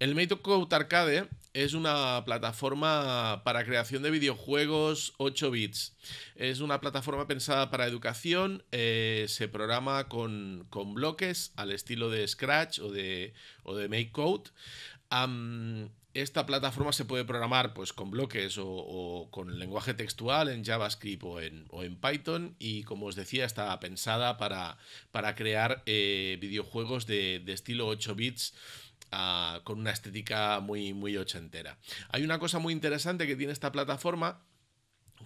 El MakeCode Arcade es una plataforma para creación de videojuegos 8 bits. Es una plataforma pensada para educación, eh, se programa con, con, bloques al estilo de Scratch o de, o de MakeCode. esta plataforma se puede programar pues, con bloques o, con lenguaje textual en JavaScript o en, o en, Python y como os decía está pensada para, para crear eh, videojuegos de, de estilo 8 bits con una estética muy, muy ochentera. Hay una cosa muy interesante que tiene esta plataforma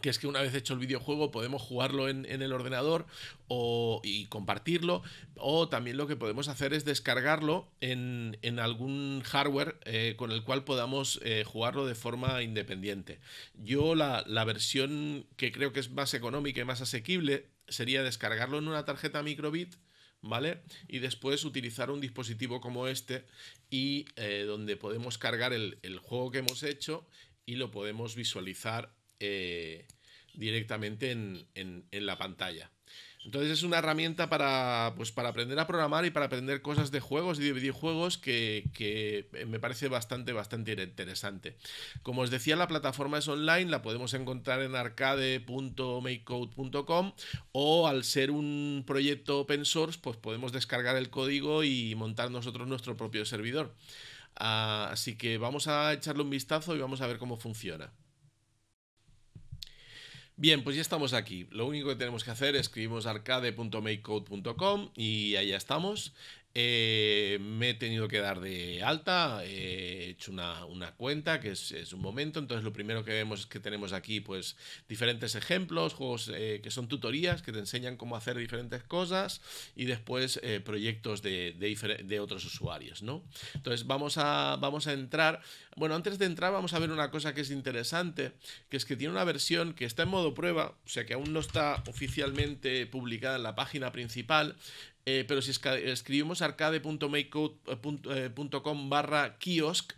que es que una vez hecho el videojuego podemos jugarlo en, el ordenador o, y compartirlo, o también lo que podemos hacer es descargarlo en, en algún hardware eh, con el cual podamos eh, jugarlo de forma independiente. Yo la, la versión que creo que es más económica y más asequible sería descargarlo en una tarjeta microbit ¿vale? Y después utilizar un dispositivo como este y eh, donde podemos cargar el, juego que hemos hecho y lo podemos visualizar eh, directamente en la pantalla. Entonces es una herramienta pues, para, aprender a programar y para aprender cosas de juegos y de videojuegos que, eh, me parece bastante, bastante interesante. Como os decía, la plataforma es online, la podemos encontrar en arcade.makecode.com o al ser un proyecto open source, pues podemos descargar el código y montar nosotros nuestro propio servidor. Ah, así que vamos a echarle un vistazo y vamos a ver cómo funciona. Bien, pues ya estamos aquí. Lo único que tenemos que hacer es escribimos arcade.makecode.com y allá estamos. Eh, me he tenido que dar de alta, he hecho una, cuenta, que es, un momento, entonces lo primero que vemos es que tenemos aquí pues diferentes ejemplos, juegos eh, que son tutorías, que te enseñan cómo hacer diferentes cosas y después eh, proyectos de, de, otros usuarios, ¿no? Entonces vamos a, vamos a entrar, bueno, antes de entrar vamos a ver una cosa que es interesante, que es que tiene una versión que está en modo prueba, o sea que aún no está oficialmente publicada en la página principal, eh, pero si escribimos arcade.makecode.com eh, eh, barra kiosk,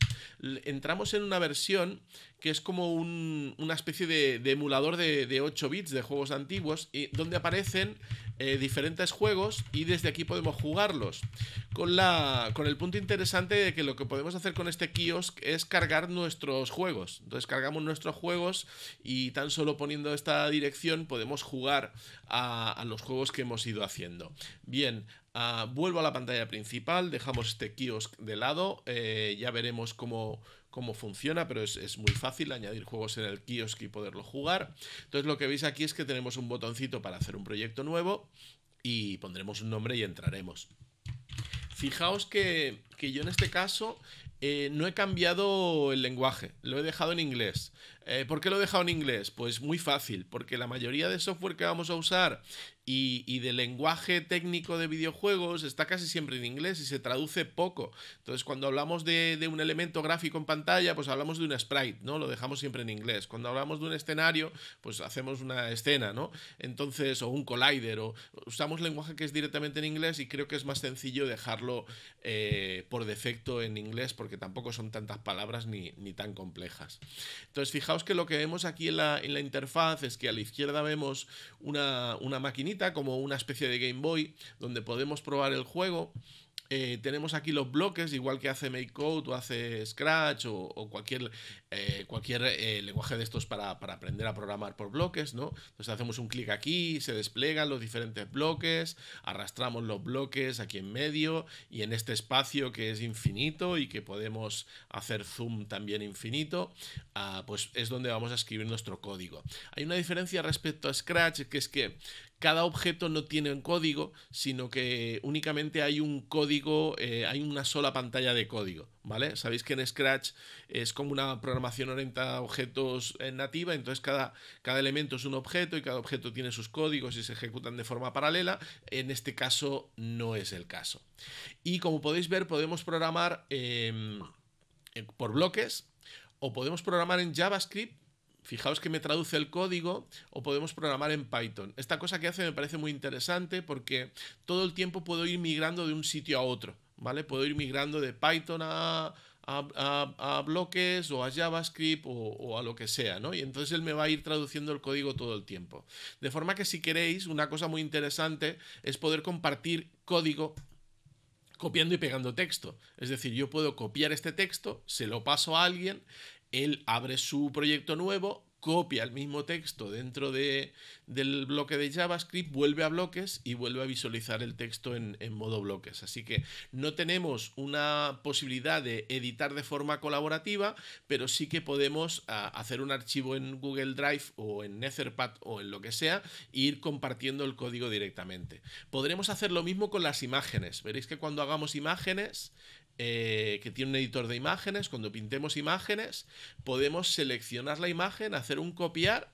entramos en una versión que es como una especie de, emulador de, 8 bits de juegos antiguos, y donde aparecen eh, diferentes juegos y desde aquí podemos jugarlos. Con, la, con el punto interesante de que lo que podemos hacer con este kiosk es cargar nuestros juegos. Entonces cargamos nuestros juegos y tan solo poniendo esta dirección podemos jugar a, los juegos que hemos ido haciendo. Bien, ah, vuelvo a la pantalla principal, dejamos este kiosk de lado, eh, ya veremos cómo, cómo funciona, pero es, muy fácil añadir juegos en el kiosk y poderlo jugar. Entonces lo que veis aquí es que tenemos un botoncito para hacer un proyecto nuevo y pondremos un nombre y entraremos. Fijaos que, yo en este caso eh, no he cambiado el lenguaje, lo he dejado en inglés. Eh, ¿Por qué lo he dejado en inglés? Pues muy fácil, porque la mayoría de software que vamos a usar y, de lenguaje técnico de videojuegos está casi siempre en inglés y se traduce poco. Entonces, cuando hablamos de, un elemento gráfico en pantalla, pues hablamos de un sprite, ¿no? Lo dejamos siempre en inglés. Cuando hablamos de un escenario, pues hacemos una escena, ¿no? Entonces, o un collider, o usamos lenguaje que es directamente en inglés y creo que es más sencillo dejarlo eh, por defecto en inglés porque tampoco son tantas palabras ni, ni tan complejas. Entonces, fijaos fijaos que lo que vemos aquí en la, interfaz es que a la izquierda vemos una, una maquinita como una especie de Game Boy donde podemos probar el juego. Eh, tenemos aquí los bloques, igual que hace MakeCode o hace Scratch o, cualquier, eh, cualquier eh, lenguaje de estos para, aprender a programar por bloques, ¿no? Entonces hacemos un clic aquí, se desplegan los diferentes bloques, arrastramos los bloques aquí en medio y en este espacio que es infinito y que podemos hacer zoom también infinito, ah, pues es donde vamos a escribir nuestro código. Hay una diferencia respecto a Scratch, que es que cada objeto no tiene un código, sino que únicamente hay un código, eh, hay una sola pantalla de código, ¿vale? Sabéis que en Scratch es como una programación orientada a objetos eh, nativa, entonces cada, cada elemento es un objeto y cada objeto tiene sus códigos y se ejecutan de forma paralela. En este caso no es el caso. Y como podéis ver, podemos programar em, eh, por bloques o podemos programar en JavaScript Fijaos que me traduce el código o podemos programar en Python. Esta cosa que hace me parece muy interesante porque todo el tiempo puedo ir migrando de un sitio a otro, ¿vale? Puedo ir migrando de Python a, a, bloques o a JavaScript o, o, a lo que sea, ¿no? Y entonces él me va a ir traduciendo el código todo el tiempo. De forma que si queréis, una cosa muy interesante es poder compartir código copiando y pegando texto. Es decir, yo puedo copiar este texto, se lo paso a alguien él abre su proyecto nuevo, copia el mismo texto dentro del bloque de JavaScript, vuelve a bloques y vuelve a visualizar el texto en, modo bloques. Así que no tenemos una posibilidad de editar de forma colaborativa, pero sí que podemos ah, hacer un archivo en Google Drive o en Netherpad o en lo que sea e ir compartiendo el código directamente. Podremos hacer lo mismo con las imágenes. Veréis que cuando hagamos imágenes, eh, que tiene un editor de imágenes, cuando pintemos imágenes, podemos seleccionar la imagen, hacer un copiar,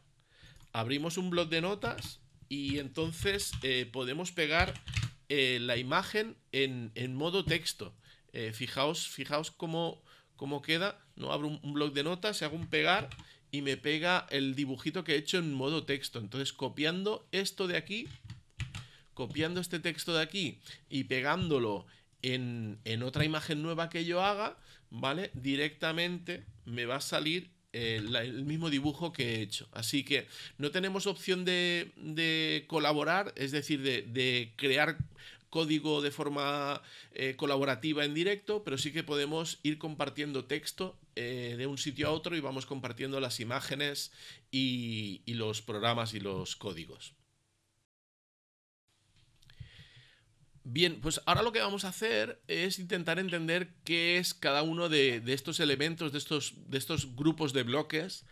abrimos un blog de notas y entonces eh, podemos pegar eh, la imagen en, modo texto. fijaos, fijaos cómo, cómo, queda. No abro un, un blog de notas, hago un pegar y me pega el dibujito que he hecho en modo texto. Entonces copiando esto de aquí, copiando este texto de aquí y pegándolo en, otra imagen nueva que yo haga, ¿vale? Directamente me va a salir eh, el mismo dibujo que he hecho. Así que no tenemos opción de, colaborar, es decir, de, crear código de forma eh, colaborativa en directo, pero sí que podemos ir compartiendo texto eh, de un sitio a otro y vamos compartiendo las imágenes y los programas y los códigos. Bien, pues ahora lo que vamos a hacer es intentar entender qué es cada uno de, estos elementos, de estos, de estos grupos de bloques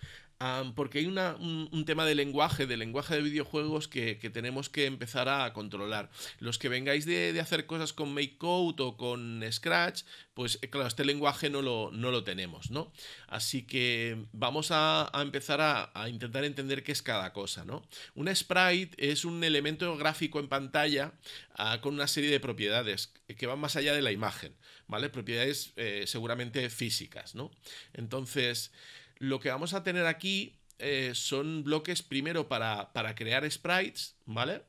porque hay un, tema de lenguaje, de lenguaje de videojuegos que, tenemos que empezar a controlar. Los que vengáis de, hacer cosas con MakeCode o con Scratch, pues eh, claro, este lenguaje no lo, no lo tenemos, ¿no? Así que vamos a, empezar a, intentar entender qué es cada cosa, ¿no? Un sprite es un elemento gráfico en pantalla ah, con una serie de propiedades que van más allá de la imagen, ¿vale? Propiedades eh, seguramente físicas, ¿no? Entonces... Lo que vamos a tener aquí eh, son bloques primero para, crear sprites, ¿vale?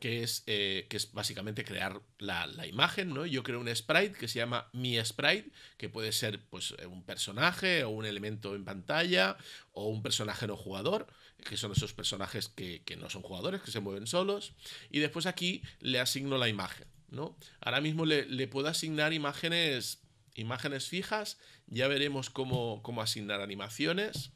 Que es, eh, que es básicamente crear la, imagen, ¿no? Yo creo un sprite que se llama mi sprite, que puede ser pues, eh, un personaje o un elemento en pantalla o un personaje no jugador, que son esos personajes que, no son jugadores, que se mueven solos. Y después aquí le asigno la imagen, ¿no? Ahora mismo le, le puedo asignar imágenes, imágenes fijas ya veremos cómo, asignar animaciones.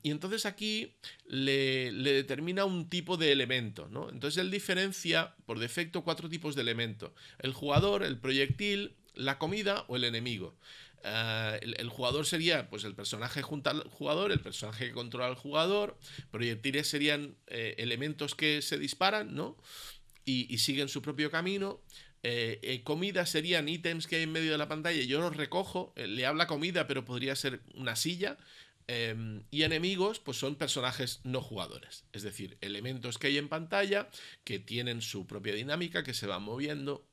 y entonces aquí le, determina un tipo de elemento, ¿no? Entonces él diferencia por defecto cuatro tipos de elemento. El jugador, el proyectil, la comida o el enemigo. Eh, el, jugador sería pues el personaje junto al jugador, el personaje que controla al jugador, proyectiles serían eh, elementos que se disparan, ¿no? y, siguen su propio camino. Eh, eh, comida serían ítems que hay en medio de la pantalla, yo los recojo, eh, le habla comida, pero podría ser una silla. Em, y enemigos, pues son personajes no jugadores, es decir, elementos que hay en pantalla que tienen su propia dinámica, que se van moviendo.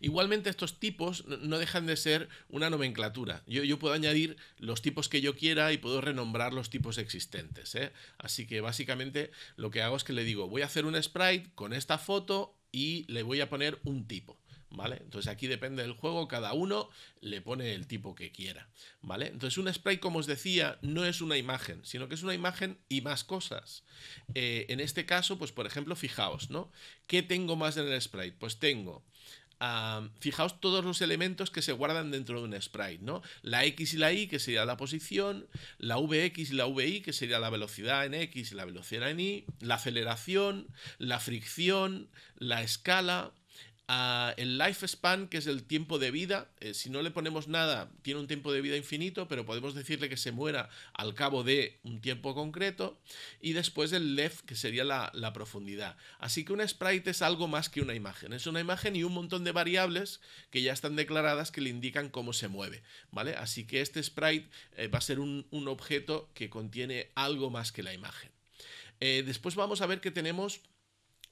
Igualmente estos tipos no dejan de ser una nomenclatura. Yo, yo puedo añadir los tipos que yo quiera y puedo renombrar los tipos existentes. Así que básicamente lo que hago es que le digo, voy a hacer un sprite con esta foto y le voy a poner un tipo. ¿Vale? Entonces aquí depende del juego, cada uno le pone el tipo que quiera, ¿vale? Entonces un sprite, como os decía, no es una imagen, sino que es una imagen y más cosas. Eh, en este caso, pues por ejemplo, fijaos, ¿no? ¿Qué tengo más en el sprite? Pues tengo fijaos todos los elementos que se guardan dentro de un sprite, ¿no? La X y la Y, que sería la posición, la VX y la VI, que sería la velocidad en X y la velocidad en Y, la aceleración, la fricción, la escala, el lifespan, que es el tiempo de vida, eh, si no le ponemos nada, tiene un tiempo de vida infinito, pero podemos decirle que se muera al cabo de un tiempo concreto. Y después el left, que sería la, profundidad. Así que un sprite es algo más que una imagen. Es una imagen y un montón de variables que ya están declaradas que le indican cómo se mueve. ¿vale? Así que este sprite eh, va a ser un, objeto que contiene algo más que la imagen. Eh, después vamos a ver que tenemos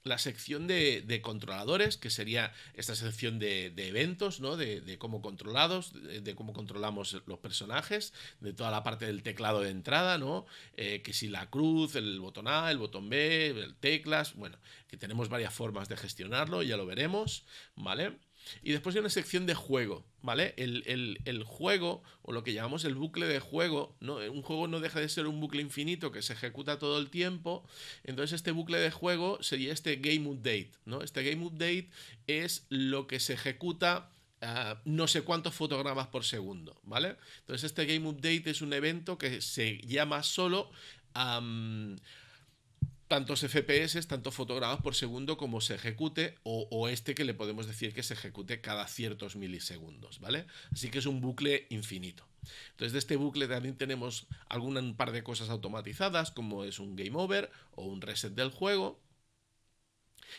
la sección de, controladores, que sería esta sección de, eventos, ¿no? De, cómo controlados, de, cómo controlamos los personajes, de toda la parte del teclado de entrada, ¿no? Eh, que si la cruz, el botón A, el botón B, el teclas, bueno, que tenemos varias formas de gestionarlo, ya lo veremos, ¿vale? Y después hay una sección de juego, ¿vale? El, juego, o lo que llamamos el bucle de juego, ¿no? un juego no deja de ser un bucle infinito que se ejecuta todo el tiempo. Entonces, este bucle de juego sería este game update, ¿no? Este game update es lo que se ejecuta. Ah, no sé cuántos fotogramas por segundo, ¿vale? Entonces este Game Update es un evento que se llama solo tantos FPS, tantos fotogramas por segundo como se ejecute, o, este que le podemos decir que se ejecute cada ciertos milisegundos, ¿vale? Así que es un bucle infinito. Entonces, de este bucle también tenemos algún par de cosas automatizadas, como es un game over o un reset del juego,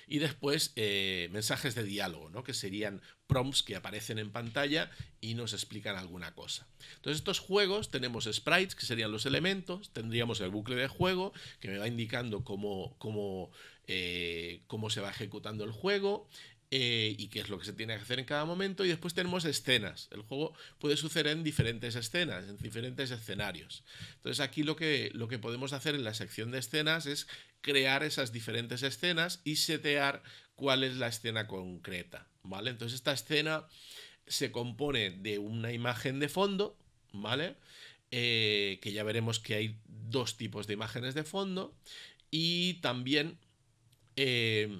y después eh, mensajes de diálogo, ¿no? que serían prompts que aparecen en pantalla y nos explican alguna cosa. Entonces estos juegos tenemos sprites, que serían los elementos, tendríamos el bucle de juego, que me va indicando cómo eh, se va ejecutando el juego, eh, y qué es lo que se tiene que hacer en cada momento. Y después tenemos escenas. El juego puede suceder en diferentes escenas, en diferentes escenarios. Entonces aquí lo que, lo que podemos hacer en la sección de escenas es crear esas diferentes escenas y setear cuál es la escena concreta. ¿Vale? Entonces esta escena se compone de una imagen de fondo, ¿vale? Eh, que ya veremos que hay dos tipos de imágenes de fondo. Y también... Eh,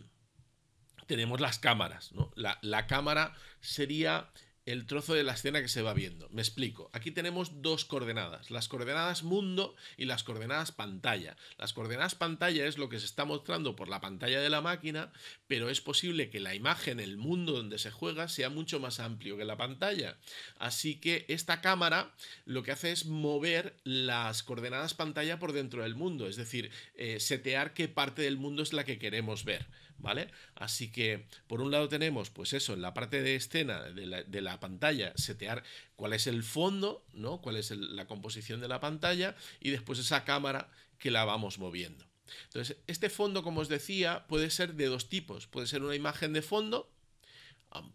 tenemos las cámaras. ¿no? La, cámara sería el trozo de la escena que se va viendo. Me explico. Aquí tenemos dos coordenadas, las coordenadas mundo y las coordenadas pantalla. Las coordenadas pantalla es lo que se está mostrando por la pantalla de la máquina, pero es posible que la imagen, el mundo donde se juega, sea mucho más amplio que la pantalla. Así que esta cámara lo que hace es mover las coordenadas pantalla por dentro del mundo, es decir, eh, setear qué parte del mundo es la que queremos ver. ¿vale? Así que, por un lado tenemos, pues eso, en la parte de escena de la, pantalla, setear cuál es el fondo, ¿no? Cuál es la composición de la pantalla y después esa cámara que la vamos moviendo. Entonces, este fondo, como os decía, puede ser de dos tipos. Puede ser una imagen de fondo,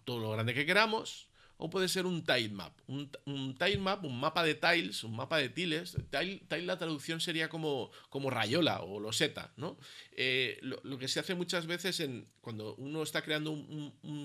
todo lo grande que queramos, o puede ser un tile map. Un, tile map, un mapa de tiles, un mapa de tiles. Tile, tile la traducción sería como, como rayola o loseta, ¿no? Eh, lo, que se hace muchas veces en, cuando uno está creando un,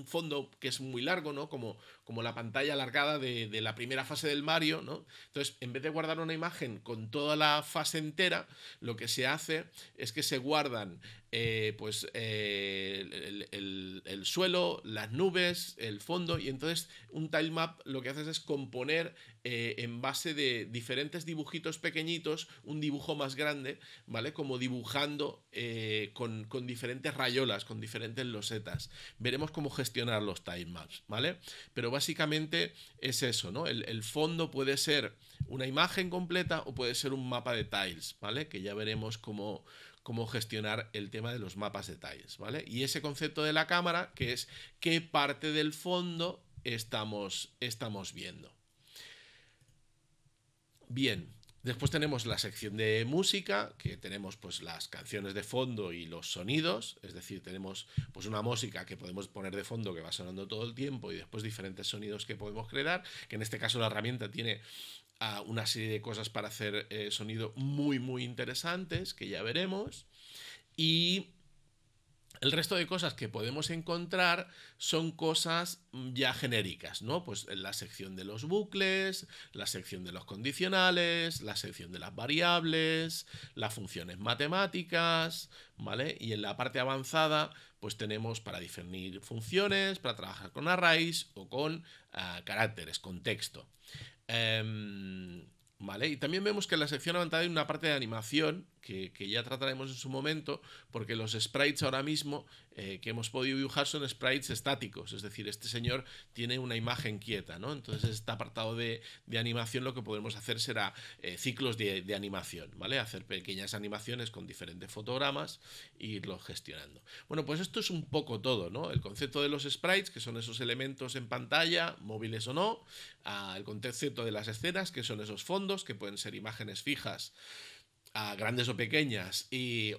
fondo que es muy largo, ¿no? Como, como la pantalla alargada de, de, la primera fase del Mario, ¿no? Entonces, en vez de guardar una imagen con toda la fase entera, lo que se hace es que se guardan eh, pues eh, el, suelo, las nubes, el fondo, y entonces un tilemap lo que haces es componer eh, en base de diferentes dibujitos pequeñitos un dibujo más grande, ¿vale? Como dibujando eh, con, diferentes rayolas, con diferentes losetas. Veremos cómo gestionar los tilemaps, ¿vale? Pero básicamente es eso, ¿no? El, el fondo puede ser una imagen completa o puede ser un mapa de tiles, ¿vale? Que ya veremos cómo, cómo gestionar el tema de los mapas de tiles, ¿vale? Y ese concepto de la cámara, que es qué parte del fondo estamos, estamos viendo. Bien, después tenemos la sección de música, que tenemos pues las canciones de fondo y los sonidos, es decir, tenemos pues una música que podemos poner de fondo que va sonando todo el tiempo y después diferentes sonidos que podemos crear, que en este caso la herramienta tiene ah, una serie de cosas para hacer eh, sonido muy muy interesantes que ya veremos y el resto de cosas que podemos encontrar son cosas mm, ya genéricas, ¿no? Pues eh, la sección de los bucles, la sección de los condicionales, la sección de las variables, las funciones matemáticas, ¿vale? Y en la parte avanzada, pues tenemos para definir funciones, para trabajar con arrays o con ah, caracteres, con texto. Em, y también vemos que en la sección avanzada hay una parte de animación que, ya trataremos en su momento, porque los sprites ahora mismo eh, que hemos podido dibujar son sprites estáticos, es decir, este señor tiene una imagen quieta, ¿no? Entonces este apartado de, animación lo que podremos hacer será eh, ciclos de, animación, ¿vale? Hacer pequeñas animaciones con diferentes fotogramas e irlos gestionando. Bueno, pues esto es un poco todo, ¿no? El concepto de los sprites, que son esos elementos en pantalla, móviles o no, el concepto de las escenas, que son esos fondos, que pueden ser imágenes fijas, grandes o pequeñas,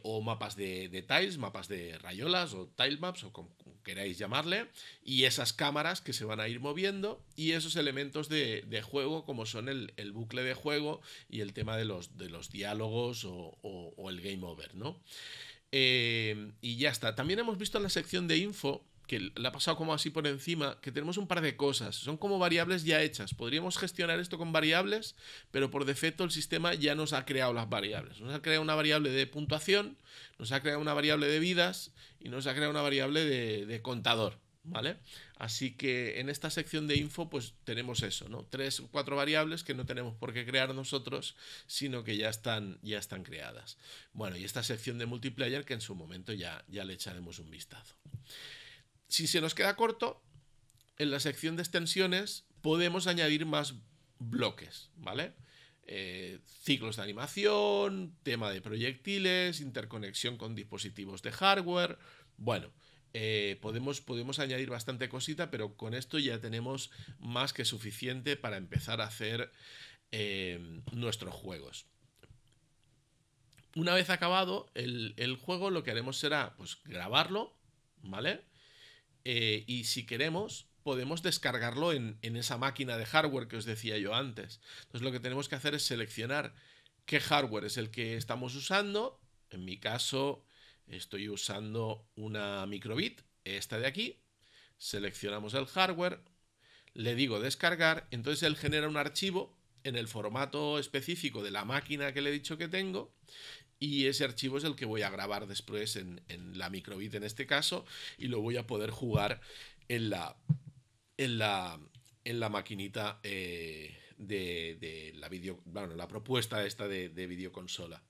o mapas de, tiles, mapas de rayolas o tilemaps, maps o como queráis llamarle, y esas cámaras que se van a ir moviendo y esos elementos de, juego como son el, bucle de juego y el tema de los, diálogos o, el game over, ¿no? Eh, y ya está. También hemos visto en la sección de info que la ha pasado como así por encima, que tenemos un par de cosas. Son como variables ya hechas. Podríamos gestionar esto con variables, pero por defecto el sistema ya nos ha creado las variables. Nos ha creado una variable de puntuación, nos ha creado una variable de vidas y nos ha creado una variable de, contador. ¿Vale? Así que en esta sección de info, pues tenemos eso, ¿no? Tres o cuatro variables que no tenemos por qué crear nosotros, sino que ya están, ya están creadas. Bueno, y esta sección de multiplayer que en su momento ya, ya le echaremos un vistazo. Si se nos queda corto, en la sección de extensiones podemos añadir más bloques, ¿vale? Eh, ciclos de animación, tema de proyectiles, interconexión con dispositivos de hardware. Bueno, eh, podemos, podemos añadir bastante cosita, pero con esto ya tenemos más que suficiente para empezar a hacer eh, nuestros juegos. Una vez acabado el, juego, lo que haremos será pues, grabarlo, ¿vale? Eh, y si queremos podemos descargarlo en, en esa máquina de hardware que os decía yo antes. Entonces lo que tenemos que hacer es seleccionar qué hardware es el que estamos usando. En mi caso estoy usando una microbit, esta de aquí. Seleccionamos el hardware, le digo descargar, entonces él genera un archivo en el formato específico de la máquina que le he dicho que tengo y ese archivo es el que voy a grabar después en, la microbit en este caso y lo voy a poder jugar en la, en la, en la maquinita eh, de, de, la video, la propuesta esta de, de videoconsola.